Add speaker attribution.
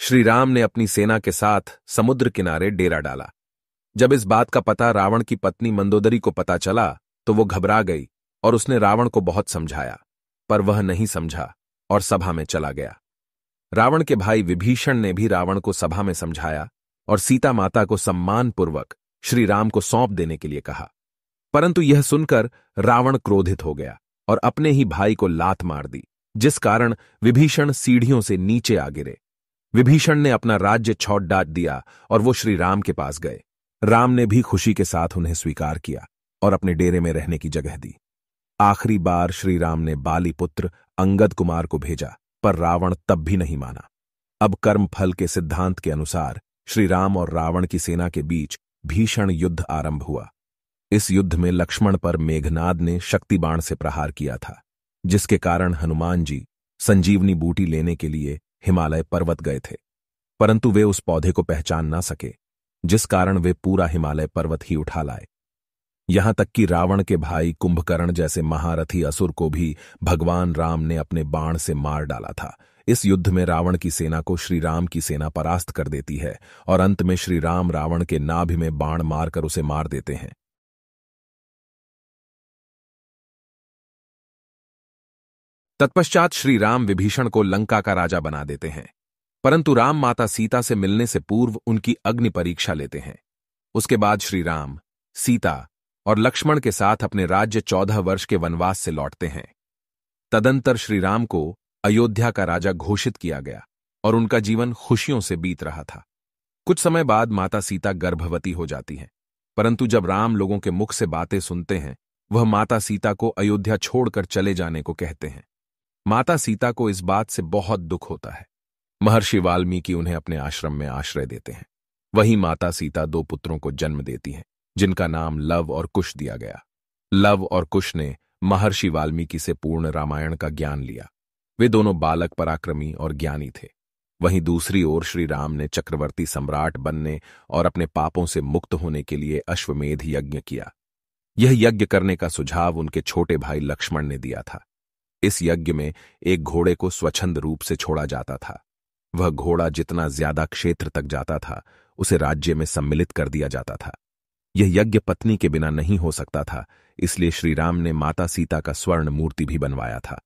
Speaker 1: श्री राम ने अपनी सेना के साथ समुद्र किनारे डेरा डाला जब इस बात का पता रावण की पत्नी मंदोदरी को पता चला तो वो घबरा गई और उसने रावण को बहुत समझाया पर वह नहीं समझा और सभा में चला गया रावण के भाई विभीषण ने भी रावण को सभा में समझाया और सीता माता को सम्मानपूर्वक श्री राम को सौंप देने के लिए कहा परंतु यह सुनकर रावण क्रोधित हो गया और अपने ही भाई को लात मार दी जिस कारण विभीषण सीढ़ियों से नीचे आ गिरे विभीषण ने अपना राज्य छौट डाट दिया और वो श्री राम के पास गए राम ने भी खुशी के साथ उन्हें स्वीकार किया और अपने डेरे में रहने की जगह दी आखिरी बार श्री राम ने बाली पुत्र अंगद कुमार को भेजा पर रावण तब भी नहीं माना अब कर्म फल के सिद्धांत के अनुसार श्री राम और रावण की सेना के बीच भीषण युद्ध आरंभ हुआ इस युद्ध में लक्ष्मण पर मेघनाद ने शक्ति बाण से प्रहार किया था जिसके कारण हनुमान जी संजीवनी बूटी लेने के लिए हिमालय पर्वत गए थे परंतु वे उस पौधे को पहचान ना सके जिस कारण वे पूरा हिमालय पर्वत ही उठा लाए यहां तक कि रावण के भाई कुंभकर्ण जैसे महारथी असुर को भी भगवान राम ने अपने बाण से मार डाला था इस युद्ध में रावण की सेना को श्री राम की सेना परास्त कर देती है और अंत में श्री राम रावण के नाभि में बाण मारकर उसे मार देते हैं तत्पश्चात श्री राम विभीषण को लंका का राजा बना देते हैं परंतु राम माता सीता से मिलने से पूर्व उनकी अग्नि परीक्षा लेते हैं उसके बाद श्री राम सीता और लक्ष्मण के साथ अपने राज्य चौदह वर्ष के वनवास से लौटते हैं तदंतर श्री राम को अयोध्या का राजा घोषित किया गया और उनका जीवन खुशियों से बीत रहा था कुछ समय बाद माता सीता गर्भवती हो जाती हैं परंतु जब राम लोगों के मुख से बातें सुनते हैं वह माता सीता को अयोध्या छोड़कर चले जाने को कहते हैं माता सीता को इस बात से बहुत दुख होता है महर्षि वाल्मीकि उन्हें अपने आश्रम में आश्रय देते हैं वहीं माता सीता दो पुत्रों को जन्म देती हैं जिनका नाम लव और कुश दिया गया लव और कुश ने महर्षि वाल्मीकि से पूर्ण रामायण का ज्ञान लिया वे दोनों बालक पराक्रमी और ज्ञानी थे वहीं दूसरी ओर श्री राम ने चक्रवर्ती सम्राट बनने और अपने पापों से मुक्त होने के लिए अश्वमेध यज्ञ किया यह यज्ञ करने का सुझाव उनके छोटे भाई लक्ष्मण ने दिया था इस यज्ञ में एक घोड़े को स्वच्छंद रूप से छोड़ा जाता था वह घोड़ा जितना ज्यादा क्षेत्र तक जाता था उसे राज्य में सम्मिलित कर दिया जाता था यह यज्ञ पत्नी के बिना नहीं हो सकता था इसलिए श्रीराम ने माता सीता का स्वर्ण मूर्ति भी बनवाया था